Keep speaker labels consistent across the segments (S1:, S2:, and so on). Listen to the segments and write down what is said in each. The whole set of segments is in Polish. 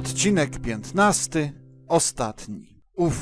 S1: Odcinek 15, ostatni. Uff.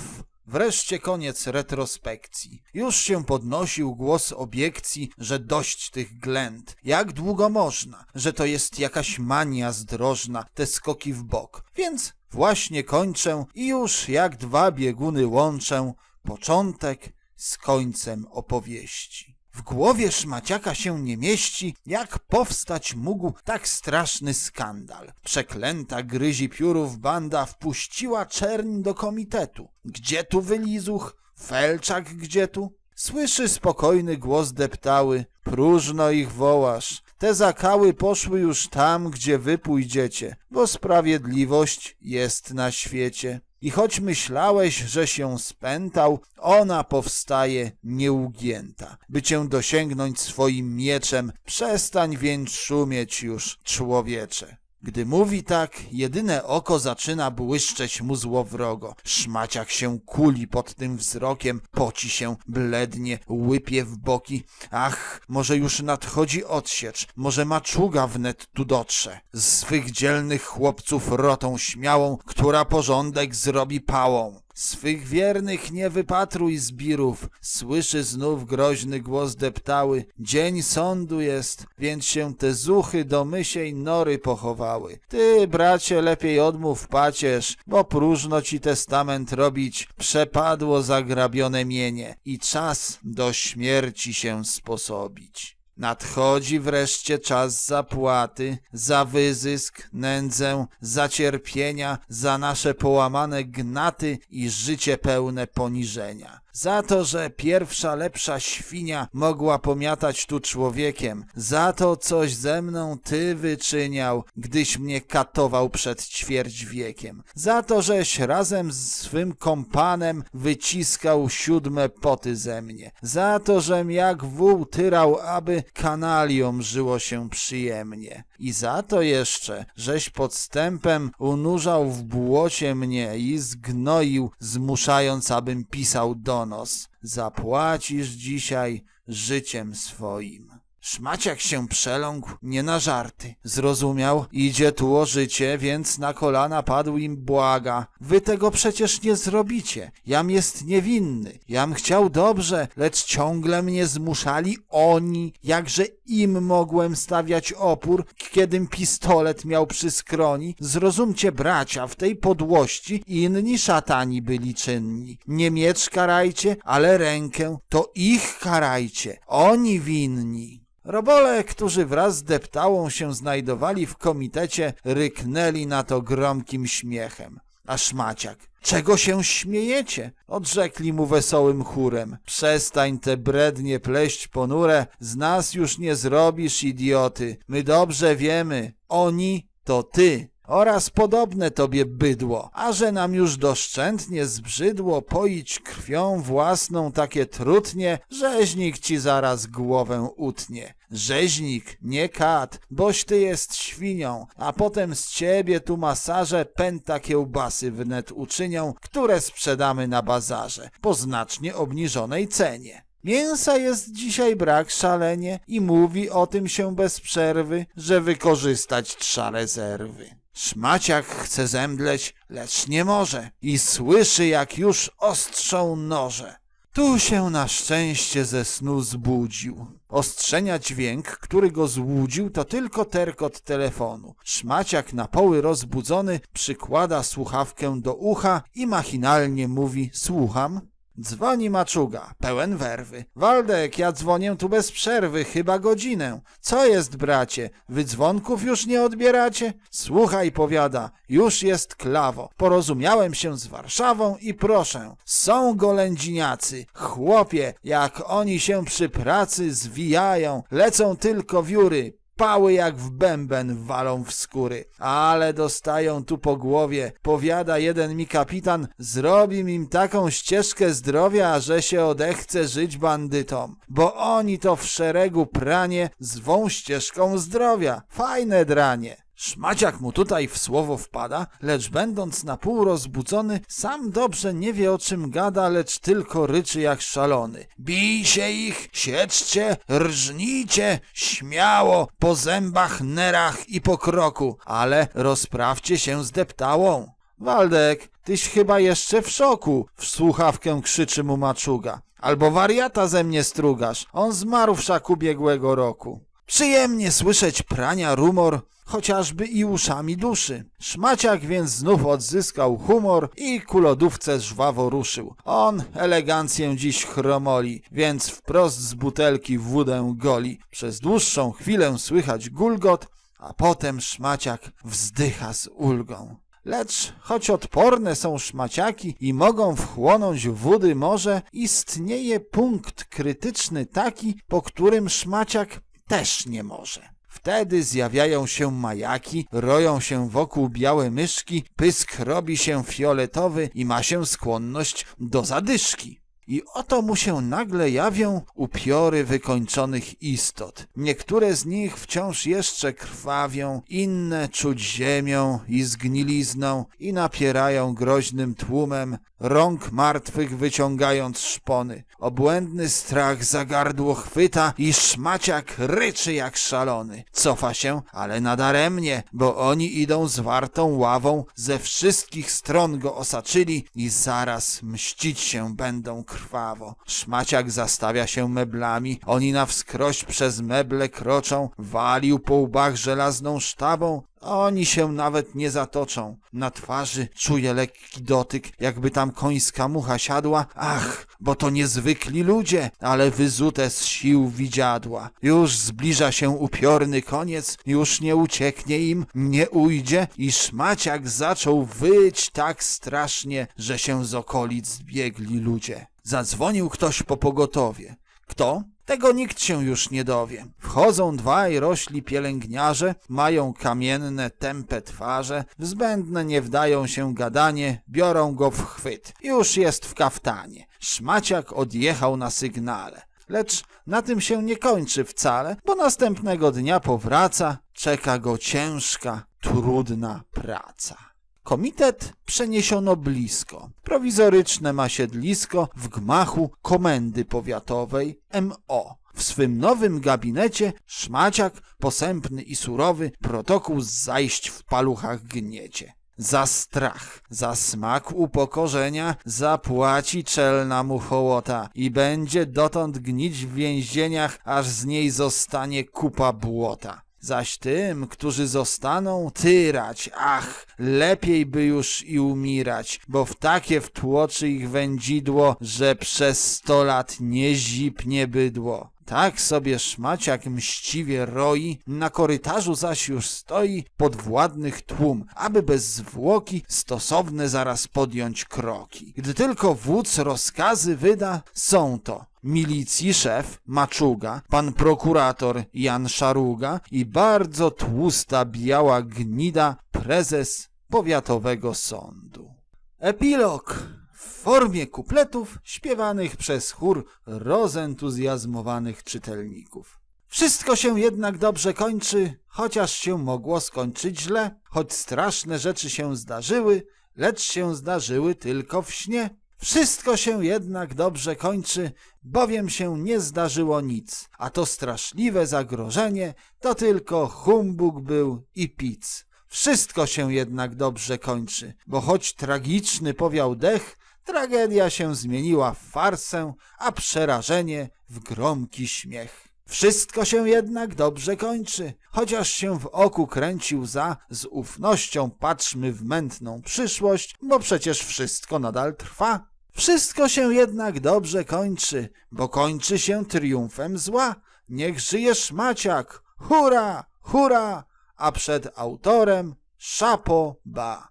S1: Wreszcie koniec retrospekcji. Już się podnosił głos obiekcji, że dość tych ględ. Jak długo można? Że to jest jakaś mania zdrożna, te skoki w bok. Więc właśnie kończę i już jak dwa bieguny łączę początek z końcem opowieści. W głowie szmaciaka się nie mieści, jak powstać mógł tak straszny skandal. Przeklęta gryzi piórów banda wpuściła czerń do komitetu. Gdzie tu wylizuch? Felczak gdzie tu? Słyszy spokojny głos deptały. Próżno ich wołasz. Te zakały poszły już tam, gdzie wy pójdziecie, bo sprawiedliwość jest na świecie. I choć myślałeś, że się spętał, ona powstaje nieugięta, by cię dosięgnąć swoim mieczem. Przestań więc szumieć już, człowiecze. Gdy mówi tak, jedyne oko zaczyna błyszczeć mu złowrogo. Szmaciak się kuli pod tym wzrokiem, poci się, blednie, łypie w boki. Ach, może już nadchodzi odsiecz, może maczuga wnet tu dotrze. Z swych dzielnych chłopców rotą śmiałą, która porządek zrobi pałą. Swych wiernych nie wypatruj zbirów, słyszy znów groźny głos deptały. Dzień sądu jest, więc się te zuchy do mysiej nory pochowały. Ty, bracie, lepiej odmów pacierz, bo próżno ci testament robić, przepadło zagrabione mienie i czas do śmierci się sposobić. Nadchodzi wreszcie czas zapłaty za wyzysk, nędzę, za cierpienia, za nasze połamane gnaty i życie pełne poniżenia. Za to, że pierwsza lepsza świnia mogła pomiatać tu człowiekiem. Za to coś ze mną ty wyczyniał, gdyś mnie katował przed ćwierć wiekiem. Za to, żeś razem z swym kompanem wyciskał siódme poty ze mnie. Za to, żem jak wół tyrał, aby kanaliom żyło się przyjemnie. I za to jeszcze, żeś podstępem unurzał w błocie mnie i zgnoił, zmuszając, abym pisał do Kronos, zapłacisz dzisiaj życiem swoim. Szmaciak się przeląkł, nie na żarty. Zrozumiał, idzie tu o życie, więc na kolana padł im błaga. Wy tego przecież nie zrobicie. Jam jest niewinny. Jam chciał dobrze, lecz ciągle mnie zmuszali oni, jakże im mogłem stawiać opór, kiedym pistolet miał przy skroni. Zrozumcie, bracia, w tej podłości inni szatani byli czynni. Nie miecz karajcie, ale rękę, to ich karajcie, oni winni. Robole, którzy wraz z deptałą się znajdowali w komitecie, ryknęli na to gromkim śmiechem aż Maciak. Czego się śmiejecie? Odrzekli mu wesołym chórem. Przestań te brednie pleść ponure, z nas już nie zrobisz idioty. My dobrze wiemy, oni to ty oraz podobne tobie bydło, a że nam już doszczętnie zbrzydło poić krwią własną takie trutnie, rzeźnik ci zaraz głowę utnie. Rzeźnik, nie kat, boś ty jest świnią, a potem z ciebie tu masaże pęta kiełbasy wnet uczynią, które sprzedamy na bazarze po znacznie obniżonej cenie. Mięsa jest dzisiaj brak szalenie i mówi o tym się bez przerwy, że wykorzystać trza rezerwy. Szmaciak chce zemdleć, lecz nie może i słyszy, jak już ostrzą noże. Tu się na szczęście ze snu zbudził. Ostrzenia dźwięk, który go złudził, to tylko terkot telefonu. Szmaciak na poły rozbudzony przykłada słuchawkę do ucha i machinalnie mówi słucham. Dzwoni maczuga, pełen werwy. Waldek, ja dzwonię tu bez przerwy, chyba godzinę. Co jest, bracie? Wy dzwonków już nie odbieracie? Słuchaj, powiada, już jest klawo. Porozumiałem się z Warszawą i proszę, są golędziniacy. Chłopie, jak oni się przy pracy zwijają, lecą tylko wióry pały jak w bęben walą w skóry. Ale dostają tu po głowie, powiada jeden mi kapitan, zrobim im taką ścieżkę zdrowia, że się odechce żyć bandytom, bo oni to w szeregu pranie zwą ścieżką zdrowia. Fajne dranie. Szmaciak mu tutaj w słowo wpada, lecz będąc na pół rozbudzony, sam dobrze nie wie o czym gada, lecz tylko ryczy jak szalony. Bijcie ich, sieczcie, rżnijcie, śmiało, po zębach, nerach i po kroku, ale rozprawcie się z deptałą. Waldek, tyś chyba jeszcze w szoku, w słuchawkę krzyczy mu maczuga. Albo wariata ze mnie strugasz, on zmarł wszak ubiegłego roku. Przyjemnie słyszeć prania rumor, chociażby i uszami duszy. Szmaciak więc znów odzyskał humor i ku lodówce żwawo ruszył. On elegancję dziś chromoli, więc wprost z butelki wódę goli. Przez dłuższą chwilę słychać gulgot, a potem szmaciak wzdycha z ulgą. Lecz choć odporne są szmaciaki i mogą wchłonąć wody morze, istnieje punkt krytyczny taki, po którym szmaciak też nie może. Wtedy zjawiają się majaki, roją się wokół białe myszki, pysk robi się fioletowy i ma się skłonność do zadyszki. I oto mu się nagle jawią upiory wykończonych istot. Niektóre z nich wciąż jeszcze krwawią, inne czuć ziemią i zgnilizną i napierają groźnym tłumem, rąk martwych wyciągając szpony. Obłędny strach za gardło chwyta i szmaciak ryczy jak szalony. Cofa się, ale nadaremnie, bo oni idą zwartą ławą, ze wszystkich stron go osaczyli i zaraz mścić się będą krwawo. Szmaciak zastawia się meblami, oni na wskroś przez meble kroczą, walił po łbach żelazną sztabą, oni się nawet nie zatoczą. Na twarzy czuję lekki dotyk, jakby tam końska mucha siadła. Ach, bo to niezwykli ludzie, ale wyzute z sił widziadła. Już zbliża się upiorny koniec, już nie ucieknie im, nie ujdzie i szmaciak zaczął wyć tak strasznie, że się z okolic zbiegli ludzie. Zadzwonił ktoś po pogotowie. Kto? Tego nikt się już nie dowie. Wchodzą dwaj rośli pielęgniarze, mają kamienne, tępe twarze, w zbędne nie wdają się gadanie, biorą go w chwyt. Już jest w kaftanie. Szmaciak odjechał na sygnale. Lecz na tym się nie kończy wcale, bo następnego dnia powraca, czeka go ciężka, trudna praca. Komitet przeniesiono blisko. Prowizoryczne ma siedlisko w gmachu Komendy Powiatowej MO. W swym nowym gabinecie Szmaciak, posępny i surowy, protokół zajść w paluchach gniecie. Za strach, za smak upokorzenia zapłaci czelna mu hołota i będzie dotąd gnić w więzieniach, aż z niej zostanie kupa błota. Zaś tym, którzy zostaną tyrać, ach, lepiej by już i umierać, bo w takie wtłoczy ich wędzidło, że przez sto lat nie zipnie bydło. Tak sobie szmaciak mściwie roi, na korytarzu zaś już stoi podwładnych tłum, aby bez zwłoki stosowne zaraz podjąć kroki. Gdy tylko wódz rozkazy wyda, są to milicji szef Maczuga, pan prokurator Jan Szaruga i bardzo tłusta biała gnida prezes powiatowego sądu. Epilog w formie kupletów śpiewanych przez chór rozentuzjazmowanych czytelników. Wszystko się jednak dobrze kończy, chociaż się mogło skończyć źle, choć straszne rzeczy się zdarzyły, lecz się zdarzyły tylko w śnie. Wszystko się jednak dobrze kończy, bowiem się nie zdarzyło nic, a to straszliwe zagrożenie to tylko humbug był i pic. Wszystko się jednak dobrze kończy, bo choć tragiczny powiał dech, Tragedia się zmieniła w farsę, a przerażenie w gromki śmiech. Wszystko się jednak dobrze kończy. Chociaż się w oku kręcił za, z ufnością patrzmy w mętną przyszłość, bo przecież wszystko nadal trwa. Wszystko się jednak dobrze kończy, bo kończy się triumfem zła. Niech żyjesz Maciak! Hura! Hura! A przed autorem Szapo Ba.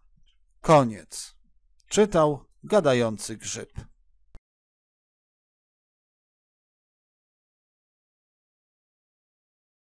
S1: Koniec. Czytał gadający grzyb.